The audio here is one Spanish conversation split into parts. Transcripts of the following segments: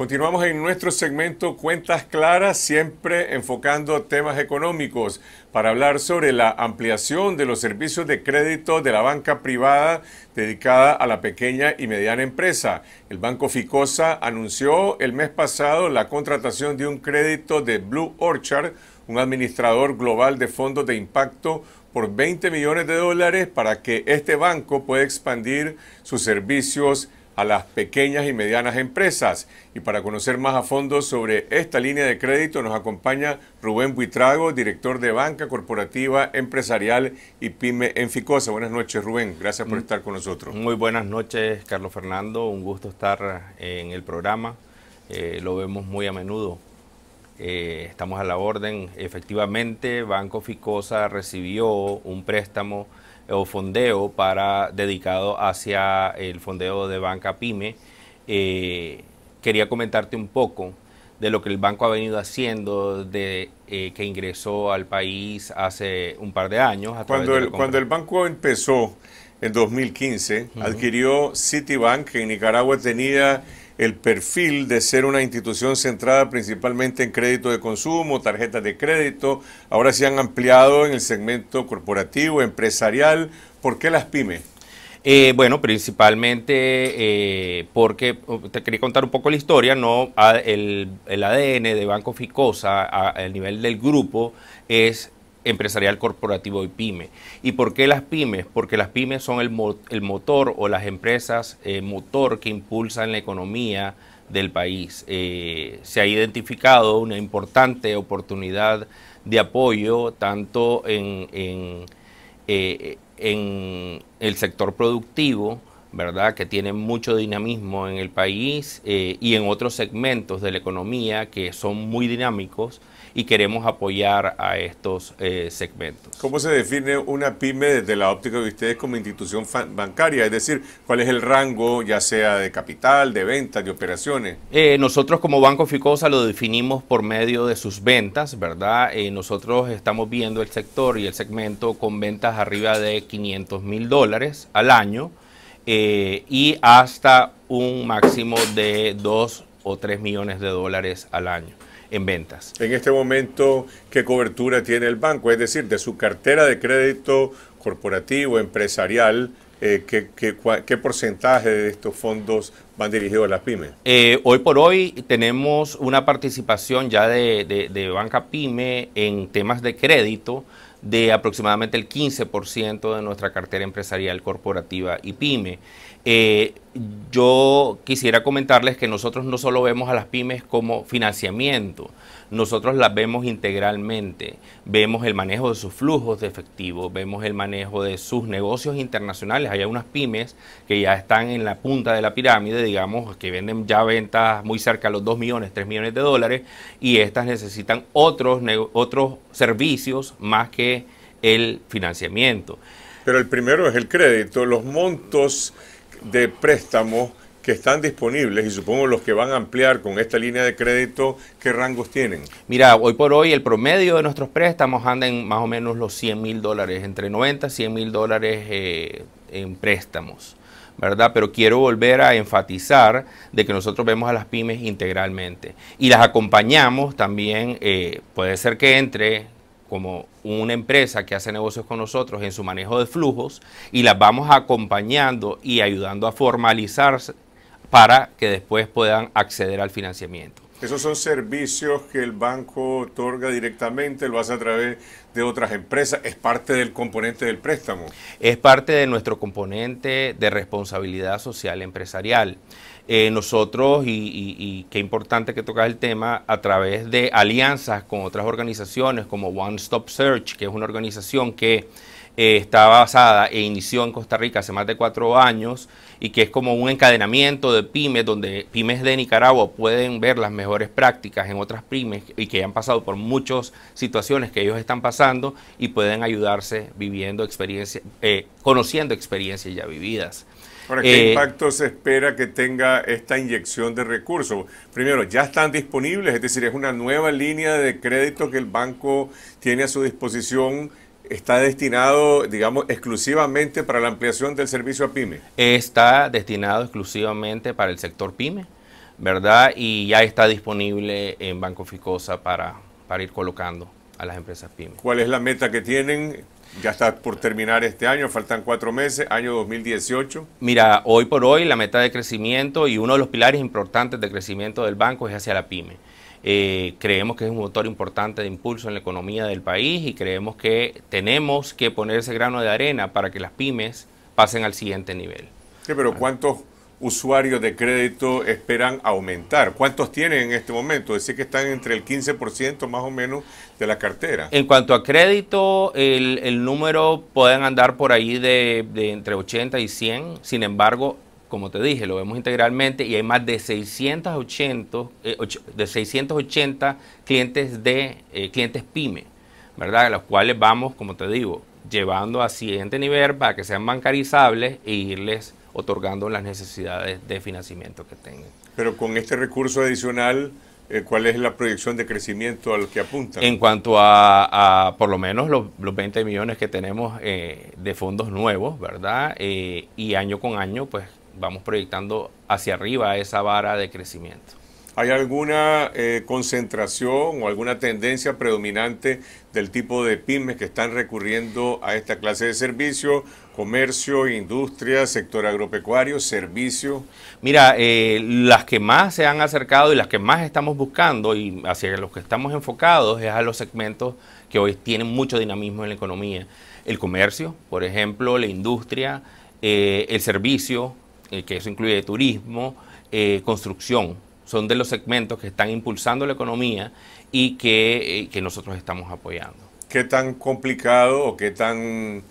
Continuamos en nuestro segmento Cuentas Claras, siempre enfocando temas económicos para hablar sobre la ampliación de los servicios de crédito de la banca privada dedicada a la pequeña y mediana empresa. El Banco Ficosa anunció el mes pasado la contratación de un crédito de Blue Orchard, un administrador global de fondos de impacto por 20 millones de dólares para que este banco pueda expandir sus servicios a las pequeñas y medianas empresas. Y para conocer más a fondo sobre esta línea de crédito nos acompaña Rubén Buitrago, director de Banca Corporativa Empresarial y Pyme en Ficosa. Buenas noches Rubén, gracias por mm. estar con nosotros. Muy buenas noches Carlos Fernando, un gusto estar eh, en el programa, eh, lo vemos muy a menudo. Eh, estamos a la orden. Efectivamente, Banco Ficosa recibió un préstamo o fondeo para dedicado hacia el fondeo de banca pyme. Eh, quería comentarte un poco de lo que el banco ha venido haciendo de eh, que ingresó al país hace un par de años. cuando, el, cuando el banco empezó en 2015, adquirió Citibank, que en Nicaragua tenía el perfil de ser una institución centrada principalmente en crédito de consumo, tarjetas de crédito, ahora se han ampliado en el segmento corporativo, empresarial. ¿Por qué las pymes? Eh, bueno, principalmente eh, porque oh, te quería contar un poco la historia, ¿no? Ah, el, el ADN de Banco Ficosa a, a nivel del grupo es empresarial corporativo y pyme. ¿Y por qué las pymes? Porque las pymes son el, el motor o las empresas eh, motor que impulsan la economía del país. Eh, se ha identificado una importante oportunidad de apoyo tanto eh, en, el sector productivo, ¿verdad? que tiene mucho dinamismo en el país y en otros segmentos de la economía que son muy dinámicos y queremos apoyar a estos eh, segmentos. ¿Cómo se define una pyme desde la óptica de ustedes como institución bancaria? Es decir, ¿cuál es el rango, ya sea de capital, de ventas, de operaciones? Eh, nosotros como Banco Ficosa lo definimos por medio de sus ventas, ¿verdad? Eh, nosotros estamos viendo el sector y el segmento con ventas arriba de 500 mil dólares al año. y hasta un máximo de 2 o 3 millones de dólares al año en ventas. En este momento, ¿qué cobertura tiene el banco? Es decir, de su cartera de crédito corporativo, empresarial, eh, ¿qué, porcentaje de estos fondos van dirigidos a las pymes? Eh, hoy por hoy tenemos una participación ya de, banca pyme en temas de crédito de aproximadamente el 15% de nuestra cartera empresarial corporativa y pyme. Eh, yo quisiera comentarles que nosotros no solo vemos a las pymes como financiamiento, nosotros las vemos integralmente. Vemos el manejo de sus flujos de efectivo, vemos el manejo de sus negocios internacionales. Hay unas pymes que ya están en la punta de la pirámide, digamos, que venden ya ventas muy cerca a los 2 millones, 3 millones de dólares, y estas necesitan otros, otros servicios más que el financiamiento. Pero el primero es el crédito, los montos de préstamos que están disponibles y supongo los que van a ampliar con esta línea de crédito, ¿qué rangos tienen? Mira, hoy por hoy el promedio de nuestros préstamos anda en más o menos los 100 mil dólares, entre 90 y 100 mil dólares eh, en préstamos. ¿verdad? Pero quiero volver a enfatizar de que nosotros vemos a las pymes integralmente y las acompañamos también, eh, puede ser que entre como una empresa que hace negocios con nosotros en su manejo de flujos y las vamos acompañando y ayudando a formalizarse para que después puedan acceder al financiamiento. Esos son servicios que el banco otorga directamente, lo hace a través de otras empresas, es parte del componente del préstamo. Es parte de nuestro componente de responsabilidad social empresarial. Eh, nosotros, y, qué importante que tocas el tema, a través de alianzas con otras organizaciones como One Stop Search, que es una organización que eh, está basada e inició en Costa Rica hace más de cuatro años y que es como un encadenamiento de pymes donde pymes de Nicaragua pueden ver las mejores prácticas en otras pymes y que han pasado por muchas situaciones que ellos están pasando y pueden ayudarse viviendo experiencias, eh, conociendo experiencias ya vividas. ¿Para ¿qué eh, impacto se espera que tenga esta inyección de recursos? Primero, ya están disponibles, es decir, es una nueva línea de crédito que el banco tiene a su disposición está destinado, digamos, exclusivamente para la ampliación del servicio a pyme. Está destinado exclusivamente para el sector pyme, ¿verdad? Y ya está disponible en Banco Ficosa para, para ir colocando a las empresas pyme. ¿Cuál es la meta que tienen? Ya está por terminar este año, faltan cuatro meses, año 2018. Mira, hoy por hoy la meta de crecimiento y uno de los pilares importantes de crecimiento del banco es hacia la pyme. Eh, creemos que es un motor importante de impulso en la economía del país y creemos que tenemos que poner ese grano de arena para que las pymes pasen al siguiente nivel. pero ah. ¿cuántos usuarios de crédito esperan aumentar. ¿Cuántos tienen en este momento? Decir que están entre el 15% más o menos de la cartera. En cuanto a crédito, el, el número pueden andar por ahí de, entre 80 y 100. Sin embargo, como te dije, lo vemos integralmente y hay más de 680, eh, de 680 clientes de eh, clientes pyme, ¿verdad? A los cuales vamos, como te digo, llevando a siguiente nivel para que sean bancarizables e irles otorgando las necesidades de financiamiento que tengan. Pero con este recurso adicional, eh, ¿cuál es la proyección de crecimiento a que apuntan? En cuanto a, por lo menos los, 20 millones que tenemos eh, de fondos nuevos, ¿verdad? Eh, y año con año, pues vamos proyectando hacia arriba esa vara de crecimiento. ¿Hay alguna eh, concentración o alguna tendencia predominante del tipo de pymes que están recurriendo a esta clase de servicio? Comercio, industria, sector agropecuario, servicio. Mira, eh, las que más se han acercado y las que más estamos buscando y hacia los que estamos enfocados es a los segmentos que hoy tienen mucho dinamismo en la economía. El comercio, por ejemplo, la industria, eh, el servicio, que eso incluye turismo, construcción son de los segmentos que están impulsando la economía y que, eh, nosotros estamos apoyando. ¿Qué tan complicado o qué tan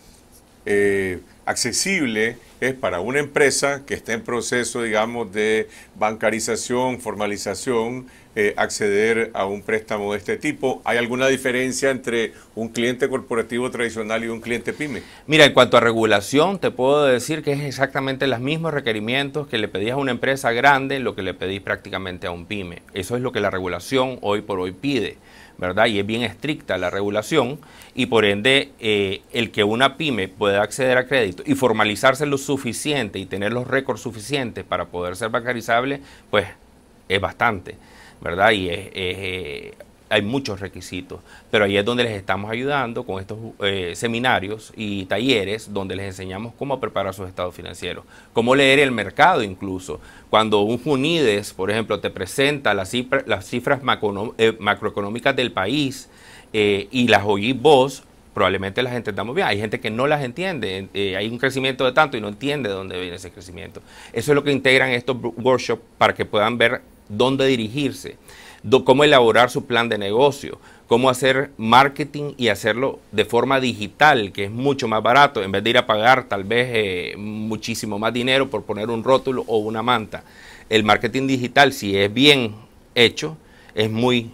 eh, accesible es para una empresa que está en proceso, digamos, de bancarización, formalización, eh, acceder a un préstamo de este tipo. ¿Hay alguna diferencia entre un cliente corporativo tradicional y un cliente pyme? Mira, en cuanto a regulación, te puedo decir que es exactamente los mismos requerimientos que le pedías a una empresa grande, lo que le pedís prácticamente a un pyme. Eso es lo que la regulación hoy por hoy pide. ¿verdad? Y es bien estricta la regulación y por ende eh, el que una pyme pueda acceder a crédito y formalizarse lo suficiente y tener los récords suficientes para poder ser bancarizable, pues es bastante, ¿verdad? Y es, eh, hay muchos requisitos, pero ahí es donde les estamos ayudando con estos eh, seminarios y talleres donde les enseñamos cómo preparar sus estados financieros, cómo leer el mercado incluso. Cuando un Junides, por ejemplo, te presenta las, cifras eh, macroeconómicas del país eh, y las oís vos, probablemente las entendamos bien. Hay gente que no las entiende, hay un crecimiento de tanto y no entiende dónde viene ese crecimiento. Eso es lo que integran estos workshops para que puedan ver dónde dirigirse cómo elaborar su plan de negocio, cómo hacer marketing y hacerlo de forma digital, que es mucho más barato, en vez de ir a pagar tal vez eh, muchísimo más dinero por poner un rótulo o una manta. El marketing digital, si es bien hecho, es muy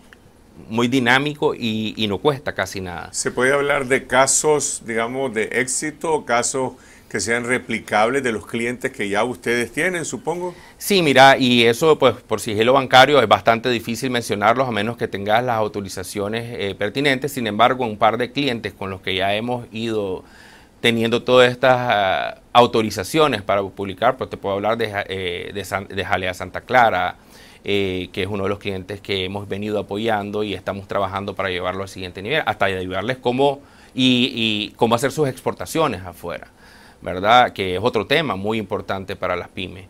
muy dinámico y, no cuesta casi nada. ¿Se puede hablar de casos, digamos, de éxito, casos que sean replicables de los clientes que ya ustedes tienen, supongo? Sí, mira, y eso pues por sigilo bancario es bastante difícil mencionarlos a menos que tengas las autorizaciones eh, pertinentes. Sin embargo, un par de clientes con los que ya hemos ido teniendo todas estas ah, autorizaciones para publicar, pues te puedo hablar de, eh, de Jalea Santa Clara, eh, que es uno de los clientes que hemos venido apoyando y estamos trabajando para llevarlo al siguiente nivel, hasta ayudarles cómo, y, cómo hacer sus exportaciones afuera, ¿verdad? Que es otro tema muy importante para las pymes.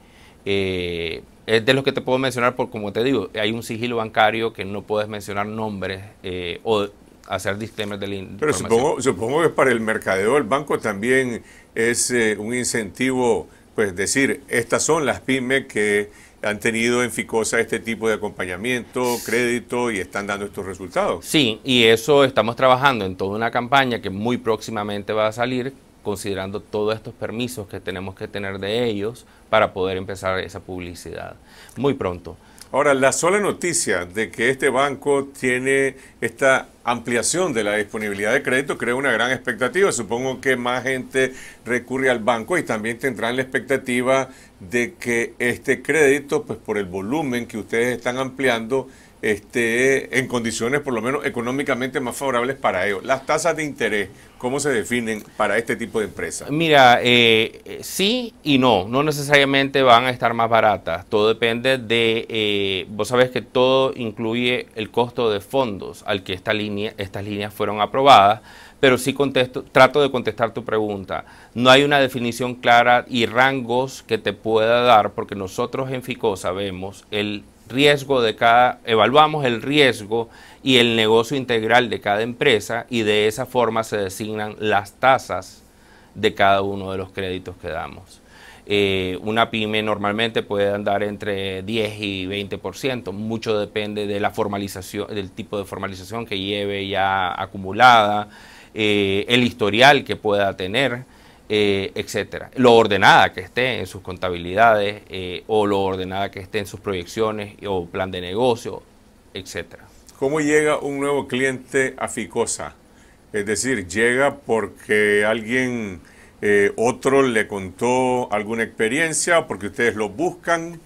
Eh, es de los que te puedo mencionar, porque como te digo, hay un sigilo bancario que no puedes mencionar nombres eh, o hacer disclaimers del Pero supongo, que para el mercadeo el banco también es un incentivo, pues decir, estas son las pymes que han tenido en FICOSA este tipo de acompañamiento, crédito y están dando estos resultados. Sí, y eso estamos trabajando en toda una campaña que muy próximamente va a salir considerando todos estos permisos que tenemos que tener de ellos para poder empezar esa publicidad muy pronto. Ahora, la sola noticia de que este banco tiene esta ampliación de la disponibilidad de crédito crea una gran expectativa. Supongo que más gente recurre al banco y también tendrán la expectativa de que este crédito, pues por el volumen que ustedes están ampliando, esté en condiciones por lo menos económicamente más favorables para ellos. Las tasas de interés, ¿cómo se definen para este tipo de empresas? Mira, eh, sí y no, no necesariamente van a estar más baratas, todo depende de, eh, vos sabes que todo incluye el costo de fondos al que estas líneas fueron aprobadas pero sí contesto, trato de contestar tu pregunta. No hay una definición clara y rangos que te pueda dar, porque nosotros en FICO sabemos el riesgo de cada, evaluamos el riesgo y el negocio integral de cada empresa y de esa forma se designan las tasas de cada uno de los créditos que damos. Eh, una pyme normalmente puede andar entre 10 y 20%, mucho depende de la formalización, del tipo de formalización que lleve ya acumulada, eh, el historial que pueda tener, eh, etcétera. Lo ordenada que esté en sus contabilidades eh, o lo ordenada que esté en sus proyecciones o plan de negocio, etcétera. ¿Cómo llega un nuevo cliente a Ficosa? Es decir, llega porque alguien otro le contó alguna experiencia, porque ustedes lo buscan.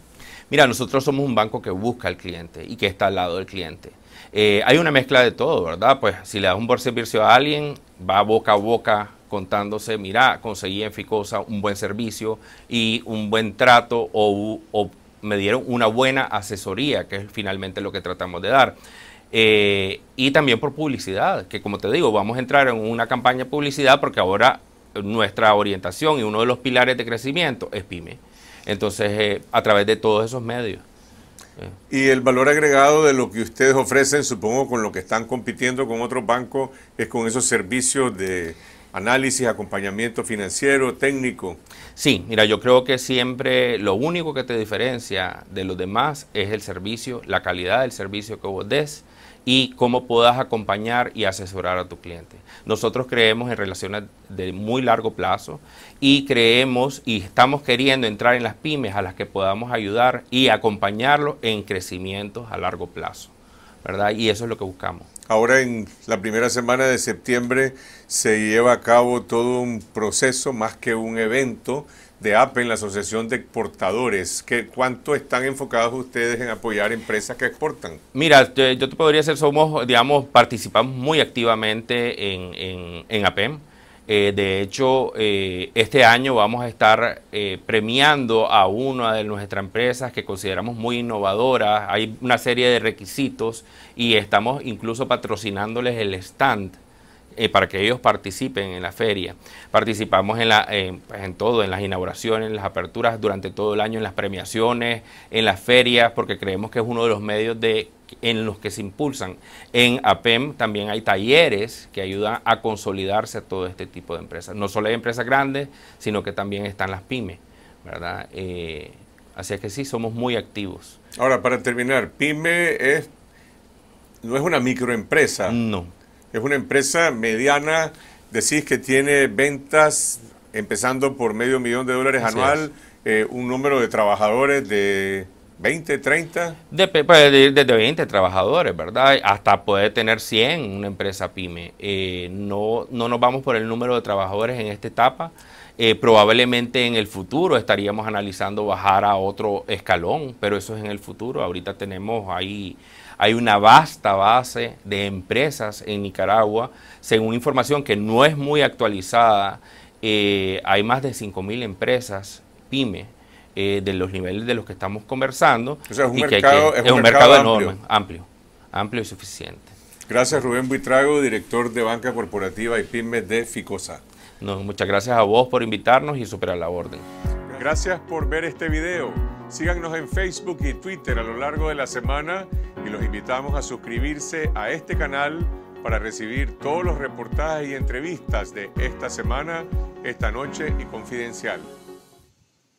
Mira, nosotros somos un banco que busca al cliente y que está al lado del cliente. Eh, hay una mezcla de todo, ¿verdad? Pues si le das un buen servicio a alguien, va boca a boca contándose, mira, conseguí en Ficosa un buen servicio y un buen trato o, me dieron una buena asesoría, que es finalmente lo que tratamos de dar. Eh, y también por publicidad, que como te digo, vamos a entrar en una campaña de publicidad porque ahora nuestra orientación y uno de los pilares de crecimiento es PyME. Entonces, eh, a través de todos esos medios. Y el valor agregado de lo que ustedes ofrecen, supongo, con lo que están compitiendo con otros bancos, es con esos servicios de análisis, acompañamiento financiero, técnico. Sí, mira, yo creo que siempre lo único que te diferencia de los demás es el servicio, la calidad del servicio que vos des y cómo puedas acompañar y asesorar a tu cliente. Nosotros creemos en relaciones de muy largo plazo y creemos y estamos queriendo entrar en las pymes a las que podamos ayudar y acompañarlos en crecimientos a largo plazo, ¿verdad? Y eso es lo que buscamos. Ahora en la primera semana de septiembre se lleva a cabo todo un proceso, más que un evento, de APEM, la Asociación de Exportadores. ¿Qué, ¿Cuánto están enfocados ustedes en apoyar empresas que exportan? Mira, yo te podría decir, somos, digamos, participamos muy activamente en, APEM. Eh, de hecho, eh, este año vamos a estar eh, premiando a una de nuestras empresas que consideramos muy innovadora. Hay una serie de requisitos y estamos incluso patrocinándoles el stand eh, para que ellos participen en la feria. Participamos en, la, eh, pues, en todo, en las inauguraciones, en las aperturas durante todo el año, en las premiaciones, en las ferias, porque creemos que es uno de los medios de en los que se impulsan. En APEM también hay talleres que ayudan a consolidarse a todo este tipo de empresas. No solo hay empresas grandes, sino que también están las pymes, ¿verdad? Eh, así es que sí, somos muy activos. Ahora, para terminar, pyme es, no es una microempresa. No es una empresa mediana, decís que tiene ventas empezando por medio millón de dólares anual, eh, un número de trabajadores de 20, 30. Desde de, 20 pues, trabajadores, ¿verdad? Hasta puede tener 100 una empresa pyme. Eh, no, no nos vamos por el número de trabajadores en esta etapa. Eh, probablemente en el futuro estaríamos analizando bajar a otro escalón, pero eso es en el futuro. Ahorita tenemos ahí hay una vasta base de empresas en Nicaragua, según información que no es muy actualizada, eh, hay más de 5.000 empresas pyme eh, de los niveles de los que estamos conversando. es un, mercado, es un mercado, enorme, amplio, amplio y suficiente. Gracias Rubén Buitrago, director de Banca Corporativa y PYME de FICOSA. No, muchas gracias a vos por invitarnos y superar la orden. Gracias por ver este video. Síganos en Facebook y Twitter a lo largo de la semana y los invitamos a suscribirse a este canal para recibir todos los reportajes y entrevistas de esta semana, esta noche y confidencial.